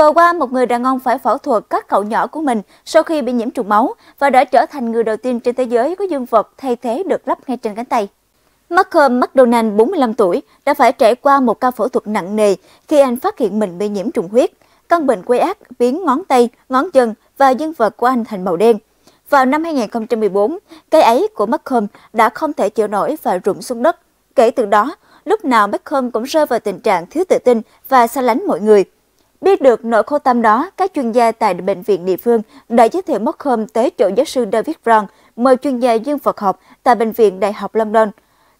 Vừa qua, một người đàn ông phải phẫu thuật cắt cậu nhỏ của mình sau khi bị nhiễm trùng máu và đã trở thành người đầu tiên trên thế giới có dương vật thay thế được lắp ngay trên cánh tay. Malcolm McDonald, 45 tuổi, đã phải trải qua một ca phẫu thuật nặng nề khi anh phát hiện mình bị nhiễm trùng huyết. Căn bệnh quê ác biến ngón tay, ngón chân và dương vật của anh thành màu đen. Vào năm 2014, cây ấy của Malcolm đã không thể chịu nổi và rụng xuống đất. Kể từ đó, lúc nào Malcolm cũng rơi vào tình trạng thiếu tự tin và xa lánh mọi người. Biết được nỗi khô tâm đó, các chuyên gia tại bệnh viện địa phương đã giới thiệu mất hôm tới chỗ giáo sư David Brown, mời chuyên gia dương vật học tại Bệnh viện Đại học London.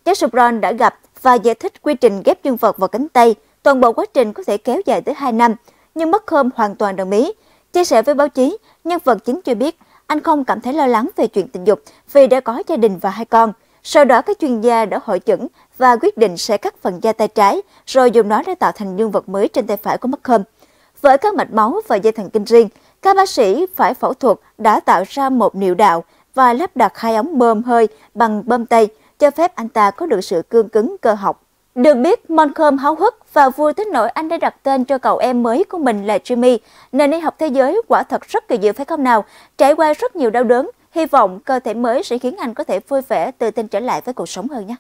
Giáo sư Brown đã gặp và giải thích quy trình ghép dương vật vào cánh tay. Toàn bộ quá trình có thể kéo dài tới 2 năm, nhưng mất hôm hoàn toàn đồng ý. Chia sẻ với báo chí, nhân vật chính cho biết anh không cảm thấy lo lắng về chuyện tình dục vì đã có gia đình và hai con. Sau đó các chuyên gia đã hội chẩn và quyết định sẽ cắt phần da tay trái, rồi dùng nó để tạo thành dương vật mới trên tay phải của mất McComb với các mạch máu và dây thần kinh riêng, các bác sĩ phải phẫu thuật đã tạo ra một niệu đạo và lắp đặt hai ống bơm hơi bằng bơm tay, cho phép anh ta có được sự cương cứng cơ học. Được biết, Moncom háo hức và vui thích nổi anh đã đặt tên cho cậu em mới của mình là Jimmy. Nên đi học thế giới quả thật rất kỳ diệu phải không nào? Trải qua rất nhiều đau đớn, hy vọng cơ thể mới sẽ khiến anh có thể vui vẻ tự tin trở lại với cuộc sống hơn nhé.